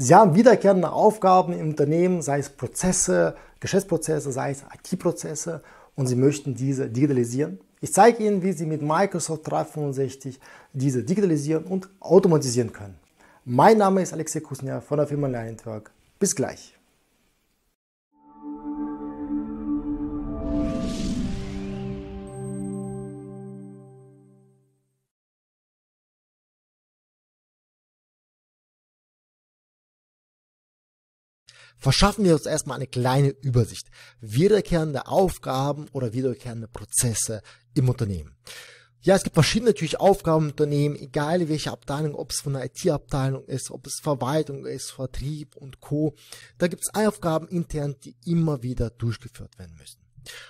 Sie haben wiederkehrende Aufgaben im Unternehmen, sei es Prozesse, Geschäftsprozesse, sei es IT-Prozesse und Sie möchten diese digitalisieren. Ich zeige Ihnen, wie Sie mit Microsoft 365 diese digitalisieren und automatisieren können. Mein Name ist Alexei Kusner von der Firma Line Network. Bis gleich. Verschaffen wir uns erstmal eine kleine Übersicht. Wiederkehrende Aufgaben oder wiederkehrende Prozesse im Unternehmen. Ja, es gibt verschiedene natürlich Aufgaben im Unternehmen, egal welche Abteilung, ob es von der IT-Abteilung ist, ob es Verwaltung ist, Vertrieb und Co. Da gibt es Aufgaben intern, die immer wieder durchgeführt werden müssen.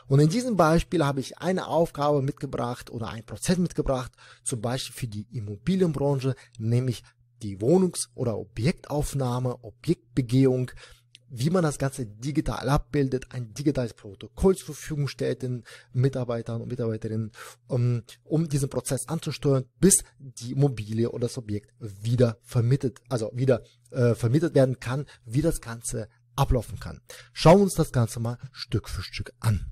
Und in diesem Beispiel habe ich eine Aufgabe mitgebracht oder ein Prozess mitgebracht, zum Beispiel für die Immobilienbranche, nämlich die Wohnungs- oder Objektaufnahme, Objektbegehung wie man das Ganze digital abbildet, ein digitales Protokoll zur Verfügung stellt den Mitarbeitern und Mitarbeiterinnen, um, ähm, um diesen Prozess anzusteuern, bis die Immobilie oder das Objekt wieder vermittelt, also wieder äh, vermittelt werden kann, wie das Ganze ablaufen kann. Schauen wir uns das Ganze mal Stück für Stück an.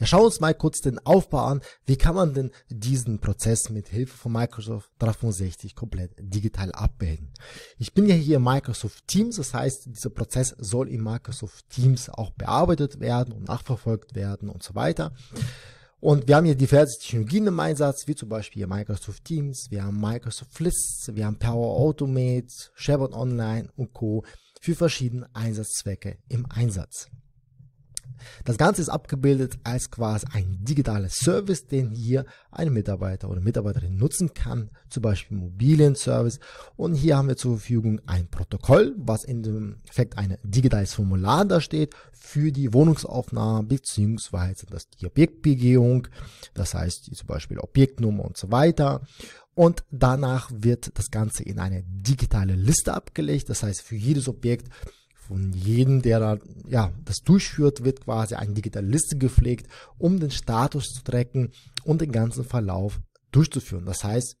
Ja, schauen wir uns mal kurz den Aufbau an. Wie kann man denn diesen Prozess mit Hilfe von Microsoft 365 komplett digital abbilden? Ich bin ja hier in Microsoft Teams, das heißt, dieser Prozess soll in Microsoft Teams auch bearbeitet werden und nachverfolgt werden und so weiter. Und wir haben hier diverse Technologien im Einsatz, wie zum Beispiel Microsoft Teams, wir haben Microsoft Lists, wir haben Power Automate, SharePoint Online und Co. für verschiedene Einsatzzwecke im Einsatz. Das Ganze ist abgebildet als quasi ein digitaler Service, den hier ein Mitarbeiter oder Mitarbeiterin nutzen kann, zum Beispiel Immobilien-Service. Und hier haben wir zur Verfügung ein Protokoll, was in dem Effekt ein digitales Formular da steht für die Wohnungsaufnahme beziehungsweise die Objektbegehung, das heißt zum Beispiel Objektnummer und so weiter. Und danach wird das Ganze in eine digitale Liste abgelegt. Das heißt, für jedes Objekt von jedem, der da, ja, das durchführt, wird quasi eine digitale Liste gepflegt, um den Status zu tracken und den ganzen Verlauf durchzuführen. Das heißt,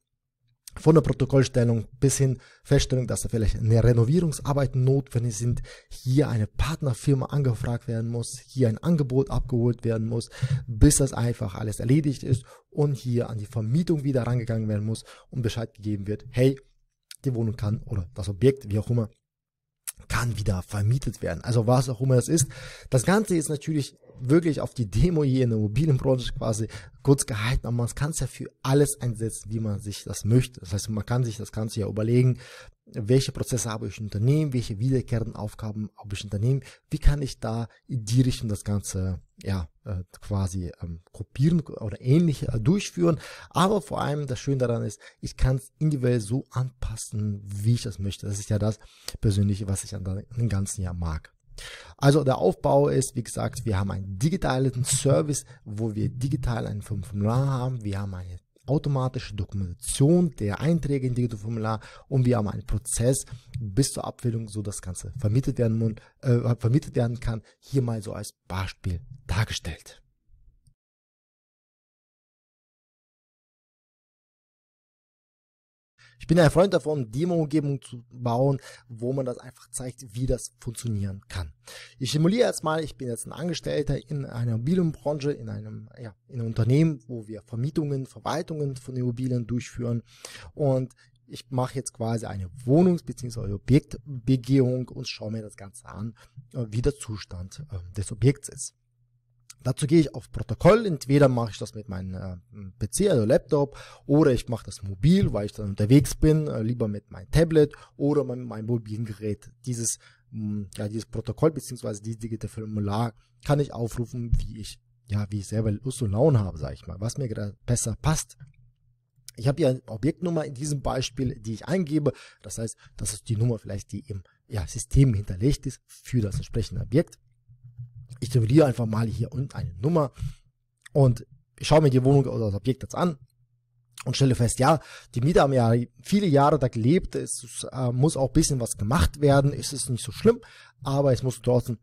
von der Protokollstellung bis hin Feststellung, dass da vielleicht eine Renovierungsarbeit notwendig sind, hier eine Partnerfirma angefragt werden muss, hier ein Angebot abgeholt werden muss, bis das einfach alles erledigt ist und hier an die Vermietung wieder rangegangen werden muss und Bescheid gegeben wird, hey, die Wohnung kann oder das Objekt, wie auch immer, kann wieder vermietet werden. Also was auch immer das ist. Das Ganze ist natürlich wirklich auf die Demo hier in der mobilen Branche quasi kurz gehalten, aber man kann es ja für alles einsetzen, wie man sich das möchte. Das heißt, man kann sich das Ganze ja überlegen, welche Prozesse habe ich im Unternehmen, welche wiederkehrenden Aufgaben habe ich im Unternehmen, wie kann ich da in die Richtung das Ganze ja äh, quasi ähm, kopieren oder ähnlich äh, durchführen. Aber vor allem das Schöne daran ist, ich kann es individuell so anpassen, wie ich das möchte. Das ist ja das Persönliche, was ich an dem ganzen Jahr mag. Also der Aufbau ist, wie gesagt, wir haben einen digitalen Service, wo wir digital einen Formular haben, wir haben eine automatische Dokumentation der Einträge in digital formular und wir haben einen Prozess bis zur Abwicklung, so das Ganze vermietet werden, äh, vermittelt werden kann. Hier mal so als Beispiel dargestellt. Ich bin ein Freund davon, Demo-Umgebung zu bauen, wo man das einfach zeigt, wie das funktionieren kann. Ich simuliere jetzt mal, ich bin jetzt ein Angestellter in einer Immobilienbranche, in einem, ja, in einem Unternehmen, wo wir Vermietungen, Verwaltungen von Immobilien durchführen und ich mache jetzt quasi eine Wohnungs- bzw. Objektbegehung und schaue mir das Ganze an, äh, wie der Zustand ähm, des Objekts ist. Dazu gehe ich auf Protokoll. Entweder mache ich das mit meinem äh, PC, also Laptop, oder ich mache das mobil, weil ich dann unterwegs bin, äh, lieber mit meinem Tablet oder mit meinem mobilen Gerät. Dieses, mm, ja, dieses Protokoll beziehungsweise dieses digitale Formular kann ich aufrufen, wie ich, ja, wie ich selber Lust und Laune habe, sage ich mal, was mir gerade besser passt. Ich habe hier eine Objektnummer in diesem Beispiel, die ich eingebe. Das heißt, das ist die Nummer vielleicht, die im ja, System hinterlegt ist für das entsprechende Objekt ich simuliere einfach mal hier unten eine Nummer und ich schaue mir die Wohnung oder das Objekt jetzt an und stelle fest, ja, die Mieter haben ja viele Jahre da gelebt, es äh, muss auch bisschen was gemacht werden, es ist nicht so schlimm, aber es muss trotzdem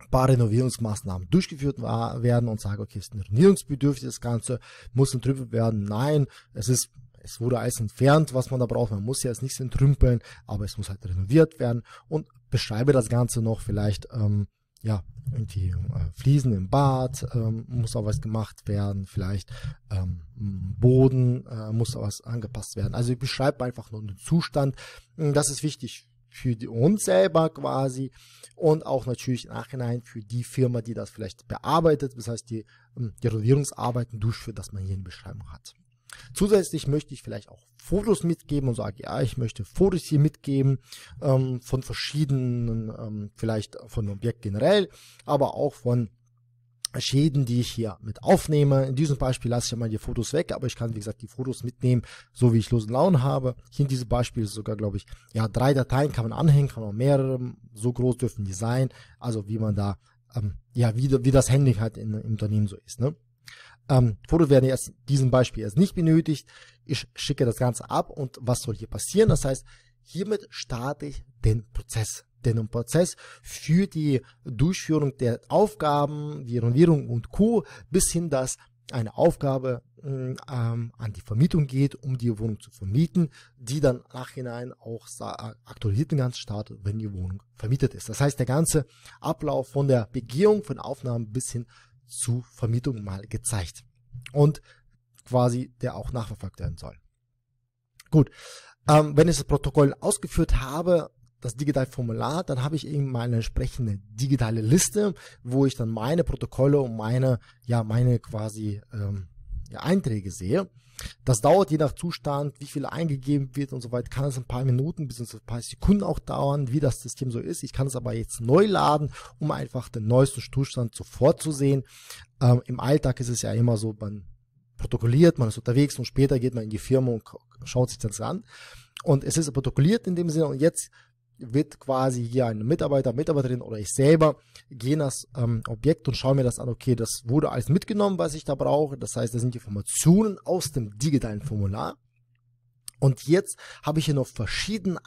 ein paar Renovierungsmaßnahmen durchgeführt werden und sage, okay, es ist ein das Ganze, muss entrümpelt werden, nein, es ist es wurde alles entfernt, was man da braucht. Man muss ja jetzt nichts entrümpeln, aber es muss halt renoviert werden und beschreibe das Ganze noch vielleicht, ähm, ja, irgendwie äh, Fliesen im Bad ähm, muss auch was gemacht werden, vielleicht ähm, Boden äh, muss auch was angepasst werden. Also ich beschreibe einfach nur den Zustand. Hm, das ist wichtig für die, uns selber quasi und auch natürlich im Nachhinein für die Firma, die das vielleicht bearbeitet, das heißt die, ähm, die Rodierungsarbeiten durchführt, dass man hier eine Beschreibung hat. Zusätzlich möchte ich vielleicht auch Fotos mitgeben und sage, ja, ich möchte Fotos hier mitgeben ähm, von verschiedenen, ähm, vielleicht von dem Objekt generell, aber auch von Schäden, die ich hier mit aufnehme. In diesem Beispiel lasse ich ja mal die Fotos weg, aber ich kann, wie gesagt, die Fotos mitnehmen, so wie ich losen Launen habe. Hier in diesem Beispiel ist sogar, glaube ich, ja, drei Dateien kann man anhängen, kann man mehrere, so groß dürfen die sein. Also wie man da, ähm, ja, wie, wie das Handling halt in, im Unternehmen so ist, ne? Ähm, Fotos werden jetzt diesem Beispiel erst nicht benötigt. Ich schicke das Ganze ab und was soll hier passieren? Das heißt, hiermit starte ich den Prozess. Denn im Prozess für die Durchführung der Aufgaben, die Renovierung und Co. bis hin, dass eine Aufgabe hm, ähm, an die Vermietung geht, um die Wohnung zu vermieten, die dann nachhinein auch äh, aktualisiert den ganzen Start, wenn die Wohnung vermietet ist. Das heißt, der ganze Ablauf von der Begehung von Aufnahmen bis hin zu Vermietung mal gezeigt. Und quasi der auch nachverfolgt werden soll. Gut, ähm, wenn ich das Protokoll ausgeführt habe, das digitale Formular, dann habe ich eben meine entsprechende digitale Liste, wo ich dann meine Protokolle und meine, ja, meine quasi ähm, ja, Einträge sehe. Das dauert je nach Zustand, wie viel eingegeben wird und so weiter, kann es ein paar Minuten bis ein paar Sekunden auch dauern, wie das System so ist. Ich kann es aber jetzt neu laden, um einfach den neuesten Zustand sofort zu sehen. Ähm, Im Alltag ist es ja immer so, man protokolliert, man ist unterwegs und später geht man in die Firma und schaut sich das an. Und es ist protokolliert in dem Sinne und jetzt wird quasi hier ein Mitarbeiter, Mitarbeiterin oder ich selber gehen das ähm, Objekt und schaue mir das an, okay, das wurde alles mitgenommen, was ich da brauche. Das heißt, das sind die Informationen aus dem digitalen Formular. Und jetzt habe ich hier noch verschiedene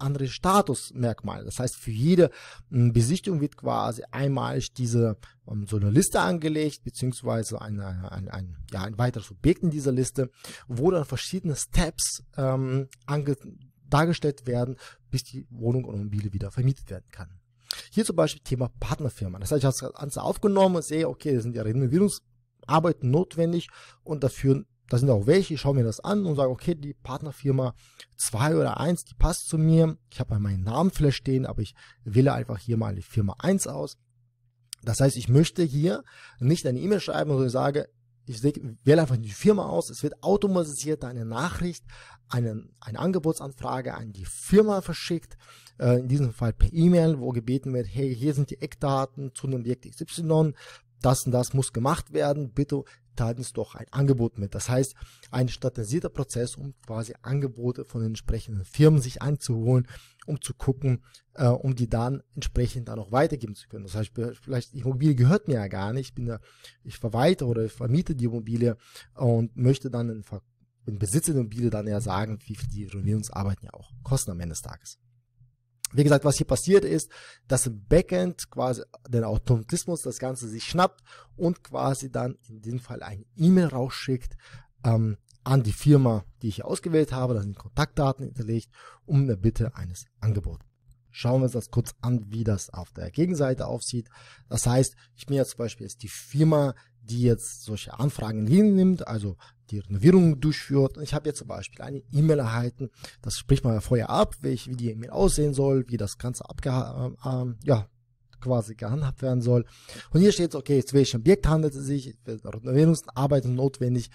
andere Statusmerkmale. Das heißt, für jede hm, Besichtigung wird quasi einmalig diese ähm, so eine Liste angelegt, beziehungsweise ein, ein, ein, ja, ein weiteres Objekt in dieser Liste, wo dann verschiedene Steps ähm, ange dargestellt werden, bis die Wohnung und Immobilie wieder vermietet werden kann. Hier zum Beispiel Thema Partnerfirma. Das heißt, ich habe das Ganze aufgenommen und sehe, okay, das sind ja Renovierungsarbeiten notwendig und dafür, da sind auch welche, ich schaue mir das an und sage, okay, die Partnerfirma 2 oder 1, die passt zu mir. Ich habe meinen Namen vielleicht stehen, aber ich wähle einfach hier mal die Firma 1 aus. Das heißt, ich möchte hier nicht eine E-Mail schreiben, sondern sage, ich wähle einfach die Firma aus, es wird automatisiert eine Nachricht eine, eine Angebotsanfrage an die Firma verschickt, äh, in diesem Fall per E-Mail, wo gebeten wird, hey, hier sind die Eckdaten zu dem Objekt XY, das und das muss gemacht werden, bitte teilt uns doch ein Angebot mit. Das heißt, ein standardisierter Prozess, um quasi Angebote von den entsprechenden Firmen sich einzuholen, um zu gucken, äh, um die dann entsprechend dann auch weitergeben zu können. Das heißt, vielleicht die Immobilie gehört mir ja gar nicht, ich bin da, ich verwalte oder ich vermiete die Immobilie und möchte dann einen Verkauf und Besitzer der Immobilie dann ja sagen, wie viel die Renovierungsarbeiten ja auch kosten am Ende des Tages. Wie gesagt, was hier passiert ist, dass im Backend quasi den Automatismus das Ganze sich schnappt und quasi dann in dem Fall eine E-Mail rausschickt ähm, an die Firma, die ich hier ausgewählt habe, dann die Kontaktdaten hinterlegt, um eine Bitte eines Angebots. Schauen wir uns das kurz an, wie das auf der Gegenseite aussieht. Das heißt, ich mir ja zum Beispiel jetzt die Firma die jetzt solche Anfragen hinnimmt, also die Renovierung durchführt. Ich habe jetzt zum Beispiel eine E-Mail erhalten, das spricht man ja vorher ab, wie, ich, wie die E-Mail aussehen soll, wie das Ganze abgeha äh, ähm, ja, quasi gehandhabt werden soll. Und hier steht, okay, zu welchem Objekt handelt es sich, Renovierungsarbeiten notwendig.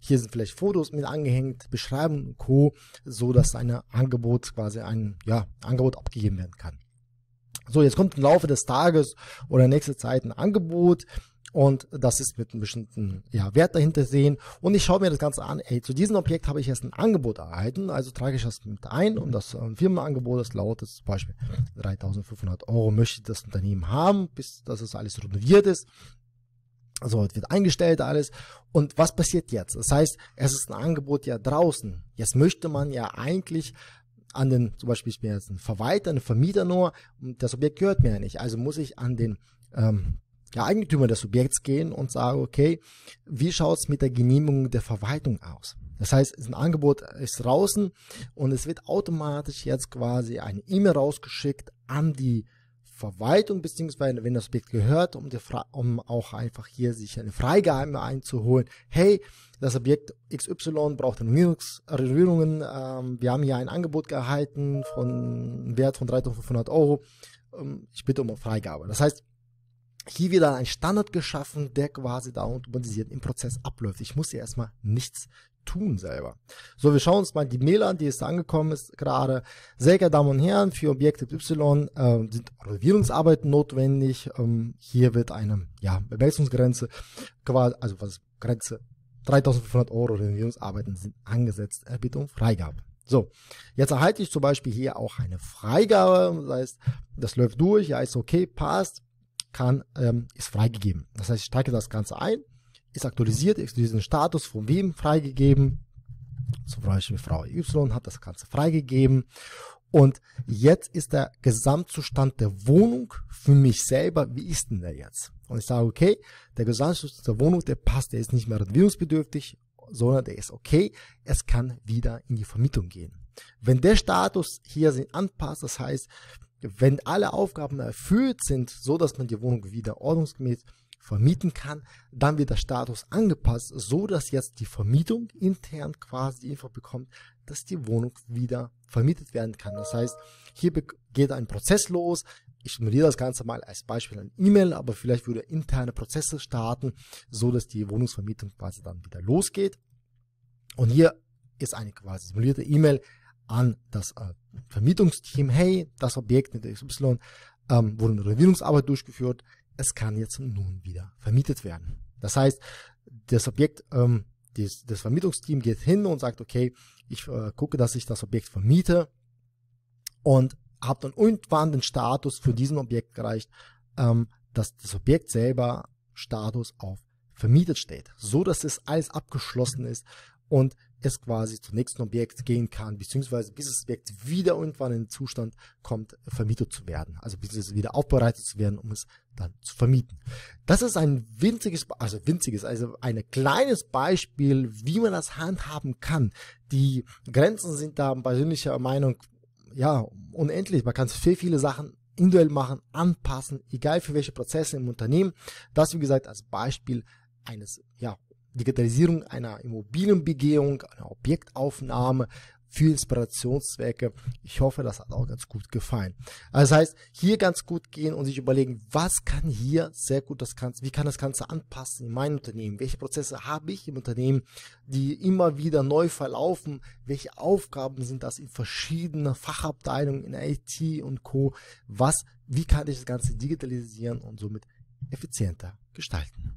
Hier sind vielleicht Fotos mit angehängt, Beschreibung und Co., so dass ein Angebot quasi ein ja, Angebot abgegeben werden kann. So, jetzt kommt im Laufe des Tages oder nächste Zeit ein Angebot und das ist mit einem bestimmten ja, Wert dahinter sehen. Und ich schaue mir das Ganze an, ey, zu diesem Objekt habe ich jetzt ein Angebot erhalten, also trage ich das mit ein und das ähm, Firmenangebot, das lautet zum Beispiel 3500 Euro möchte das Unternehmen haben, bis dass es alles renoviert ist. Also wird eingestellt alles. Und was passiert jetzt? Das heißt, es ist ein Angebot ja draußen. Jetzt möchte man ja eigentlich an den, zum Beispiel ist mir jetzt ein Verwalter, ein Vermieter nur, und das Objekt gehört mir ja nicht. Also muss ich an den ähm, ja, Eigentümer des Subjekts gehen und sagen, okay, wie schaut es mit der Genehmigung der Verwaltung aus? Das heißt, ein Angebot ist draußen und es wird automatisch jetzt quasi eine E-Mail rausgeschickt an die Verwaltung, beziehungsweise wenn das Objekt gehört, um, um, auch einfach hier sich eine Freigabe einzuholen. Hey, das Objekt XY braucht Renovierungen. Ähm, wir haben hier ein Angebot gehalten von Wert von 3.500 Euro. Ähm, ich bitte um eine Freigabe. Das heißt, hier wieder ein Standard geschaffen, der quasi da automatisiert im Prozess abläuft. Ich muss hier erstmal nichts tun selber. So, wir schauen uns mal die Mail an, die ist angekommen ist gerade. Sehr geehrte Damen und Herren, für Objekte Y äh, sind Renovierungsarbeiten notwendig. Ähm, hier wird eine ja, Bemessungsgrenze, also was Grenze, 3500 Euro Renovierungsarbeiten sind angesetzt, Erbittung, Freigabe. So, jetzt erhalte ich zum Beispiel hier auch eine Freigabe, das heißt, das läuft durch, ja ist okay, passt, kann, ähm, ist freigegeben. Das heißt, ich steige das Ganze ein, ist aktualisiert, ist diesen Status von wem freigegeben. Zum Beispiel Frau Y hat das Ganze freigegeben. Und jetzt ist der Gesamtzustand der Wohnung für mich selber, wie ist denn der jetzt? Und ich sage, okay, der Gesamtzustand der Wohnung, der passt, der ist nicht mehr entwicklungsbedürftig, sondern der ist okay, es kann wieder in die Vermietung gehen. Wenn der Status hier sich anpasst, das heißt, wenn alle Aufgaben erfüllt sind, so dass man die Wohnung wieder ordnungsgemäß vermieten kann, dann wird der Status angepasst, so dass jetzt die Vermietung intern quasi die Info bekommt, dass die Wohnung wieder vermietet werden kann. Das heißt, hier geht ein Prozess los. Ich ignoriere das Ganze mal als Beispiel an E-Mail, aber vielleicht würde interne Prozesse starten, so dass die Wohnungsvermietung quasi dann wieder losgeht. Und hier ist eine quasi simulierte E-Mail an das äh, Vermietungsteam, hey, das Objekt mit XY ähm, wurde eine Renovierungsarbeit durchgeführt, es kann jetzt nun wieder vermietet werden. Das heißt, das Objekt, ähm, das, das Vermietungsteam geht hin und sagt, okay, ich äh, gucke, dass ich das Objekt vermiete und habe dann irgendwann den Status für diesen Objekt gereicht, ähm, dass das Objekt selber Status auf vermietet steht, so dass es alles abgeschlossen ist und es quasi zum nächsten Objekt gehen kann, beziehungsweise bis das Objekt wieder irgendwann in den Zustand kommt, vermietet zu werden. Also bis es wieder aufbereitet zu werden, um es dann zu vermieten. Das ist ein winziges, also winziges, also ein kleines Beispiel, wie man das handhaben kann. Die Grenzen sind da persönlicher Meinung, ja, unendlich. Man kann viel, viele Sachen individuell machen, anpassen, egal für welche Prozesse im Unternehmen. Das, wie gesagt, als Beispiel eines ja, Digitalisierung einer Immobilienbegehung, einer Objektaufnahme für Inspirationszwecke. Ich hoffe, das hat auch ganz gut gefallen. Also das heißt, hier ganz gut gehen und sich überlegen, was kann hier sehr gut das Ganze, wie kann das Ganze anpassen in meinem Unternehmen? Welche Prozesse habe ich im Unternehmen, die immer wieder neu verlaufen? Welche Aufgaben sind das in verschiedenen Fachabteilungen, in IT und Co? Was, wie kann ich das Ganze digitalisieren und somit effizienter gestalten?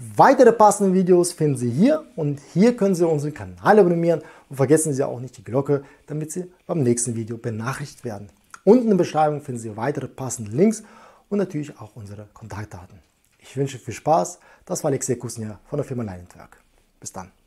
Weitere passende Videos finden Sie hier und hier können Sie unseren Kanal abonnieren und vergessen Sie auch nicht die Glocke, damit Sie beim nächsten Video benachrichtigt werden. Unten in der Beschreibung finden Sie weitere passende Links und natürlich auch unsere Kontaktdaten. Ich wünsche viel Spaß. Das war Alexei Kusnir von der Firma Leinenwerk. Bis dann.